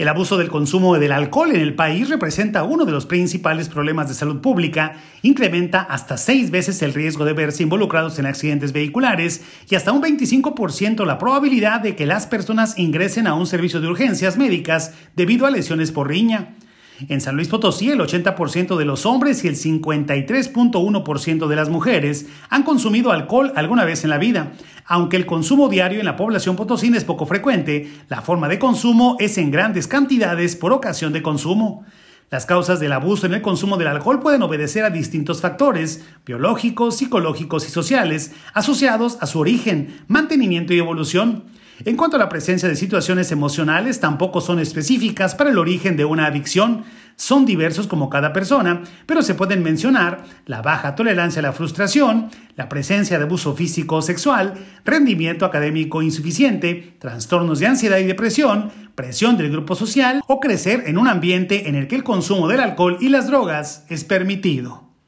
El abuso del consumo del alcohol en el país representa uno de los principales problemas de salud pública, incrementa hasta seis veces el riesgo de verse involucrados en accidentes vehiculares y hasta un 25% la probabilidad de que las personas ingresen a un servicio de urgencias médicas debido a lesiones por riña. En San Luis Potosí, el 80% de los hombres y el 53.1% de las mujeres han consumido alcohol alguna vez en la vida. Aunque el consumo diario en la población potosina es poco frecuente, la forma de consumo es en grandes cantidades por ocasión de consumo. Las causas del abuso en el consumo del alcohol pueden obedecer a distintos factores biológicos, psicológicos y sociales asociados a su origen, mantenimiento y evolución. En cuanto a la presencia de situaciones emocionales, tampoco son específicas para el origen de una adicción, son diversos como cada persona, pero se pueden mencionar la baja tolerancia a la frustración, la presencia de abuso físico o sexual, rendimiento académico insuficiente, trastornos de ansiedad y depresión, presión del grupo social o crecer en un ambiente en el que el consumo del alcohol y las drogas es permitido.